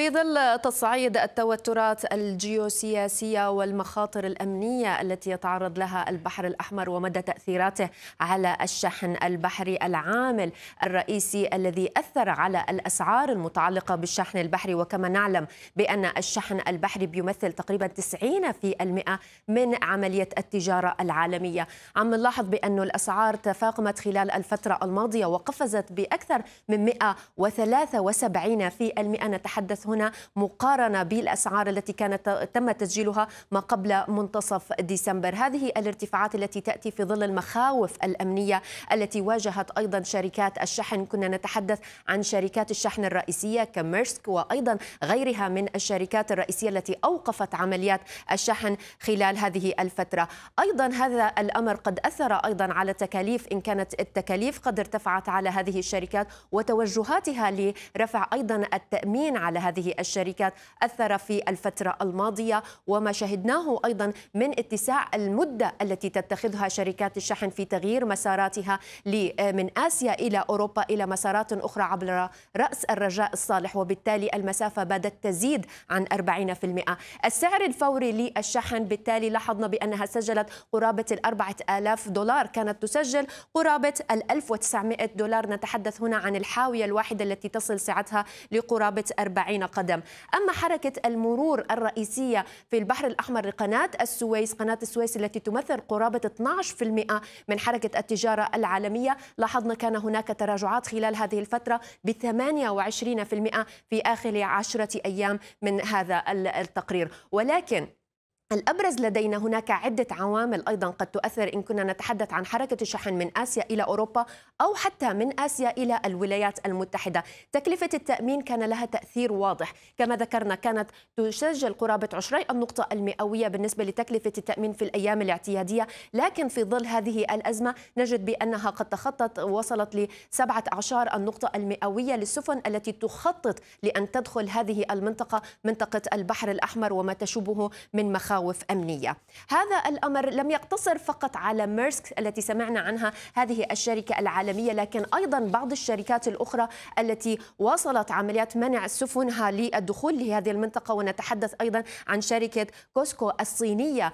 في ظل تصعيد التوترات الجيوسياسية والمخاطر الأمنية التي يتعرض لها البحر الأحمر ومدى تأثيراته على الشحن البحري العامل الرئيسي الذي أثر على الأسعار المتعلقة بالشحن البحري وكما نعلم بأن الشحن البحري بيمثل تقريبا 90% من عملية التجارة العالمية عم نلاحظ بأن الأسعار تفاقمت خلال الفترة الماضية وقفزت بأكثر من 173% نتحدث هنا مقارنة بالأسعار التي كانت تم تسجيلها ما قبل منتصف ديسمبر هذه الارتفاعات التي تأتي في ظل المخاوف الأمنية التي واجهت أيضا شركات الشحن كنا نتحدث عن شركات الشحن الرئيسية كميرسك وأيضا غيرها من الشركات الرئيسية التي أوقفت عمليات الشحن خلال هذه الفترة أيضا هذا الأمر قد أثر أيضا على تكاليف إن كانت التكاليف قد ارتفعت على هذه الشركات وتوجهاتها لرفع أيضا التأمين على هذه هذه الشركات أثر في الفترة الماضية وما شهدناه أيضا من اتساع المدة التي تتخذها شركات الشحن في تغيير مساراتها من آسيا إلى أوروبا إلى مسارات أخرى عبر رأس الرجاء الصالح وبالتالي المسافة بدأت تزيد عن 40% السعر الفوري للشحن بالتالي لاحظنا بأنها سجلت قرابة الأربعة آلاف دولار كانت تسجل قرابة الألف وتسعمائة دولار نتحدث هنا عن الحاوية الواحدة التي تصل سعتها لقرابة 40 قدم أما حركة المرور الرئيسية في البحر الأحمر لقناة السويس قناة السويس التي تمثل قرابة 12% من حركة التجارة العالمية لاحظنا كان هناك تراجعات خلال هذه الفترة ب 28% في آخر عشرة أيام من هذا التقرير ولكن الأبرز لدينا هناك عدة عوامل أيضا قد تؤثر إن كنا نتحدث عن حركة الشحن من آسيا إلى أوروبا أو حتى من آسيا إلى الولايات المتحدة تكلفة التأمين كان لها تأثير واضح كما ذكرنا كانت تسجل قرابة عشرين النقطة المئوية بالنسبة لتكلفة التأمين في الأيام الاعتيادية لكن في ظل هذه الأزمة نجد بأنها قد تخطت وصلت لسبعة عشر النقطة المئوية للسفن التي تخطط لأن تدخل هذه المنطقة منطقة البحر الأحمر وما تشوبه من مخاوف أمنية هذا الأمر لم يقتصر فقط على ميرسك التي سمعنا عنها هذه الشركة العالمية العالمية لكن أيضا بعض الشركات الأخرى التي واصلت عمليات منع سفنها للدخول لهذه المنطقة ونتحدث أيضا عن شركة كوسكو الصينية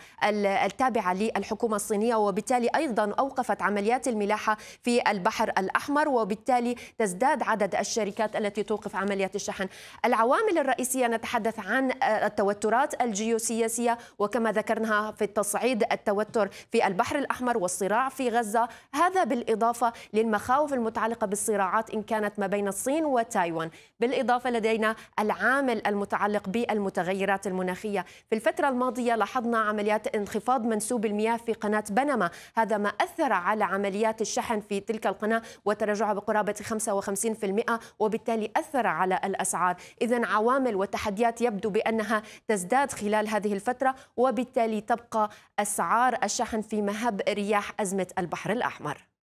التابعة للحكومة الصينية وبالتالي أيضا أوقفت عمليات الملاحة في البحر الأحمر وبالتالي تزداد عدد الشركات التي توقف عمليات الشحن العوامل الرئيسية نتحدث عن آه، التوترات الجيوسياسية وكما ذكرناها في التصعيد التوتر في البحر الأحمر والصراع في غزة هذا بالإضافة لل للمخاوف المتعلقة بالصراعات إن كانت ما بين الصين وتايوان بالإضافة لدينا العامل المتعلق بالمتغيرات المناخية في الفترة الماضية لاحظنا عمليات انخفاض منسوب المياه في قناة بنما هذا ما أثر على عمليات الشحن في تلك القناة وتراجعها بقرابة 55% وبالتالي أثر على الأسعار إذا عوامل وتحديات يبدو بأنها تزداد خلال هذه الفترة وبالتالي تبقى أسعار الشحن في مهب رياح أزمة البحر الأحمر